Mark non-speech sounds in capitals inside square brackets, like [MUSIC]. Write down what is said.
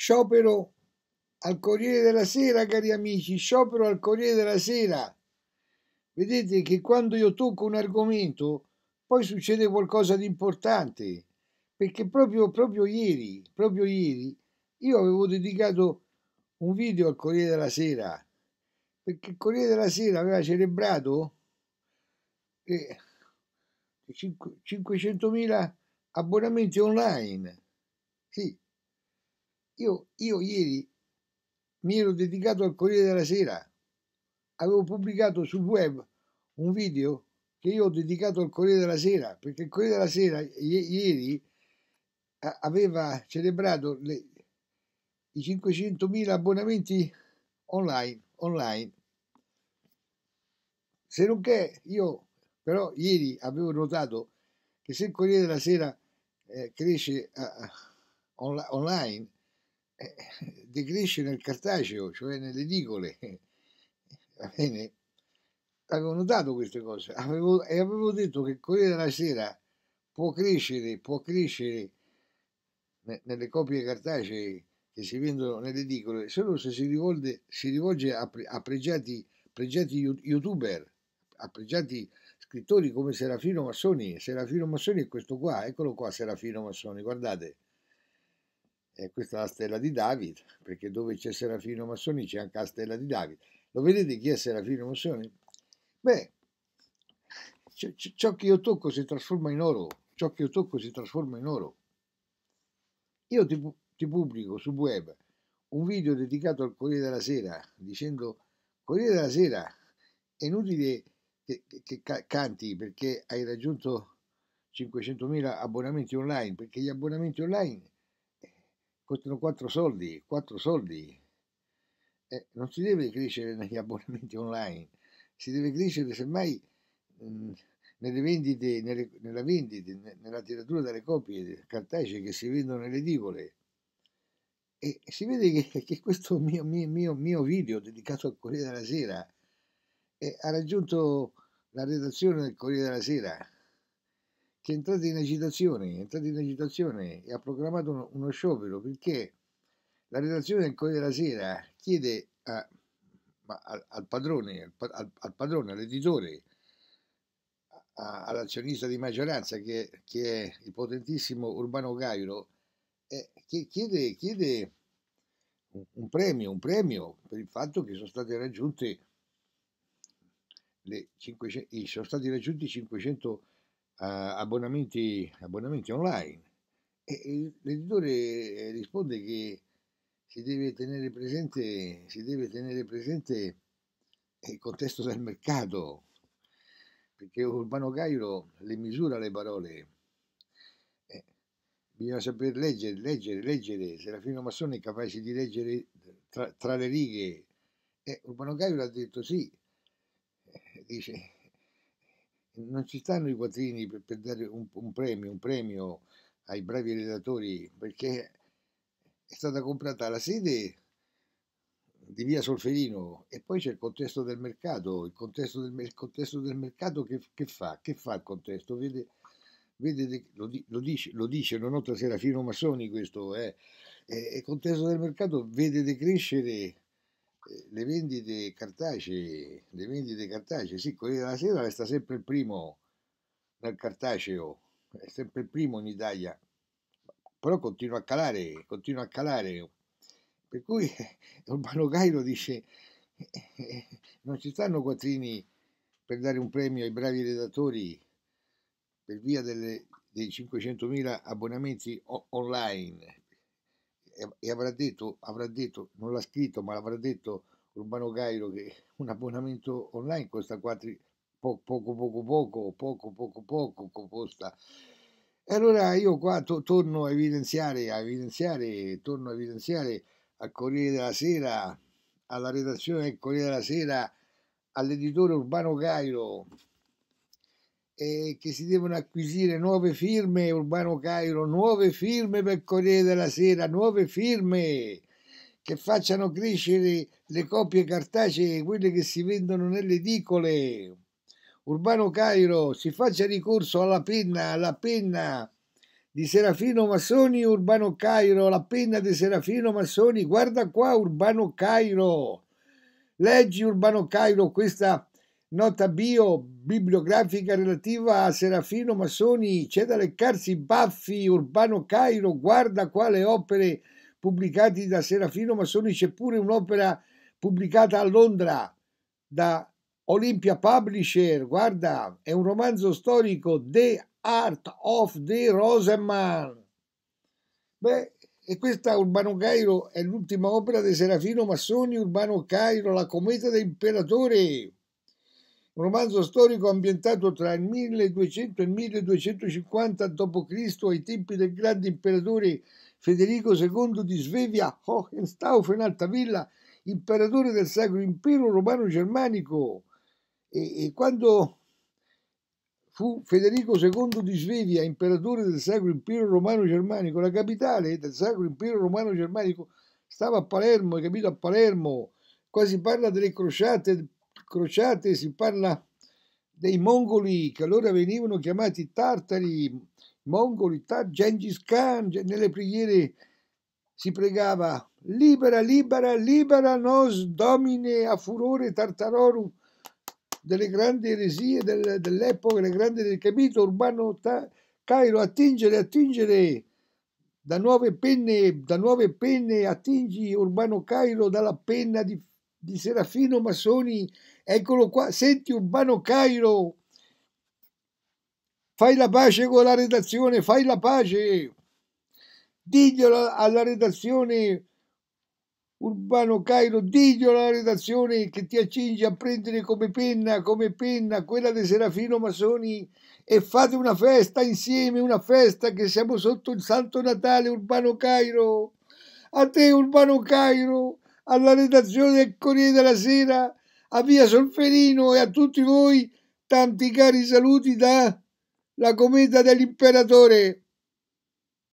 Sciopero al Corriere della Sera, cari amici, sciopero al Corriere della Sera. Vedete che quando io tocco un argomento poi succede qualcosa di importante, perché proprio, proprio ieri, proprio ieri, io avevo dedicato un video al Corriere della Sera, perché il Corriere della Sera aveva celebrato eh, 500.000 abbonamenti online. Sì, io, io ieri mi ero dedicato al Corriere della Sera, avevo pubblicato sul web un video che io ho dedicato al Corriere della Sera, perché il Corriere della Sera i- ieri aveva celebrato le, i 500.000 abbonamenti online, online. Se non che io però ieri avevo notato che se il Corriere della Sera eh, cresce eh, on- online, eh, decresce nel cartaceo, cioè nelle edicole. [LAUGHS] Va bene? Avevo notato queste cose avevo, e avevo detto che Corriere della Sera può crescere, può crescere nelle copie cartacee che si vendono nelle edicole solo se si, rivolge, si rivolge a, pre, a pregiati, pregiati youtuber, a pregiati scrittori come Serafino Massoni. Serafino Massoni è questo qua, eccolo qua Serafino Massoni, guardate eh, questa è la stella di David, perché dove c'è Serafino Massoni c'è anche la stella di David. Lo vedete chi è Serafino Massoni? Beh, ciò che io tocco si trasforma in oro, ciò che io tocco si trasforma in oro. Io ti, ti pubblico su web un video dedicato al Corriere della Sera dicendo Corriere della Sera è inutile che, che, che canti perché hai raggiunto 500.000 abbonamenti online perché gli abbonamenti online costano quattro soldi, quattro soldi. Eh, non si deve crescere negli abbonamenti online, si deve crescere semmai mh, mm, nelle vendite, nelle, nella vendita, nella tiratura delle copie cartacee che si vendono nelle edicole. E si vede che, che questo mio, mio, mio, video dedicato al Corriere della Sera eh, ha raggiunto la redazione del Corriere della Sera che è entrata in agitazione, è entrata in agitazione e ha proclamato uno, uno sciopero perché la redazione del Corriere della Sera chiede a, al, al, padrone, al, al padrone all'editore, all'azionista di maggioranza che, che, è il potentissimo Urbano Cairo, eh, chiede, chiede un, premio, un premio per il fatto che sono state raggiunte le 500, sono stati raggiunti 500 abbonamenti, abbonamenti online. E l'editore eh, risponde che si deve tenere presente, deve tenere presente il contesto del mercato, perché Urbano Cairo le misura le parole. Eh, bisogna saper leggere, leggere, leggere. Serafino Massone è capace di leggere tra, tra le righe. Eh, Urbano Cairo ha detto sì, eh, dice non ci stanno i quattrini per, per dare un, un, premio, un premio ai bravi redattori perché è stata comprata la sede di via Solferino e poi c'è il contesto del mercato, il contesto del, il contesto del mercato che, che, fa? Che fa il contesto? Vede, vede lo, lo, dice, lo dice, non ho Serafino Massoni questo, eh, il contesto del mercato vede decrescere eh, le vendite cartacee, le vendite cartacee, sì, Corriere della Sera resta sempre il primo nel cartaceo, è sempre il primo in Italia, però continua a calare, continua a calare. Per cui [LAUGHS] Urbano Cairo dice eh, non ci stanno quattrini per dare un premio ai bravi redattori per via delle, dei 500.000 abbonamenti online e, avrà detto, avrà detto, non l'ha scritto, ma l'avrà detto Urbano Cairo che [LAUGHS] un abbonamento online costa quattro, po, poco poco poco, poco poco poco, poco costa. E allora io qua to, torno a evidenziare, a evidenziare, torno a evidenziare al Corriere della Sera, alla redazione del Corriere della Sera, all'editore Urbano Cairo, eh, che si devono acquisire nuove firme, Urbano Cairo, nuove firme per Corriere della Sera, nuove firme che facciano crescere le copie cartacee, quelle che si vendono nelle edicole. Urbano Cairo, si faccia ricorso alla penna, alla penna di Serafino Massoni, Urbano Cairo, la penna di Serafino Massoni, guarda qua Urbano Cairo, leggi Urbano Cairo questa penna, Nota bio bibliografica relativa a Serafino Massoni, c'è da leccarsi i baffi, Urbano Cairo, guarda quale opere pubblicate da Serafino Massoni, c'è pure un'opera pubblicata a Londra da Olympia Publisher, guarda, è un romanzo storico, The Art of the Roseman. Beh, e questa Urbano Cairo è l'ultima opera di Serafino Massoni, Urbano Cairo, la cometa dell'imperatore un romanzo storico ambientato tra il 1200 e il 1250 d.C. ai tempi del grande imperatore Federico II di Svevia Hohenstaufen Alta Villa, imperatore del Sacro Impero Romano Germanico. E, e quando fu Federico II di Svevia, imperatore del Sacro Impero Romano Germanico, la capitale del Sacro Impero Romano Germanico stava a Palermo, hai capito? A Palermo, qua si parla delle crociate crociate si parla dei mongoli che allora venivano chiamati tartari, mongoli, tar, Gengis Khan, nelle preghiere si pregava libera, libera, libera nos domine a furore tartarorum delle grandi eresie del, dell'epoca, le grandi del capito urbano ta, Cairo, attingere, attingere da nuove penne, da nuove penne attingi urbano Cairo dalla penna di di Serafino Massoni, eccolo qua, senti Urbano Cairo, fai la pace con la redazione, fai la pace, diglielo alla redazione Urbano Cairo, diglielo alla redazione che ti accingi a prendere come penna, come penna, quella di Serafino Massoni e fate una festa insieme, una festa che siamo sotto il Santo Natale Urbano Cairo. A te Urbano Cairo, alla redazione del Corriere della Sera, a Via Solferino e a tutti voi tanti cari saluti da La Cometa dell'Imperatore.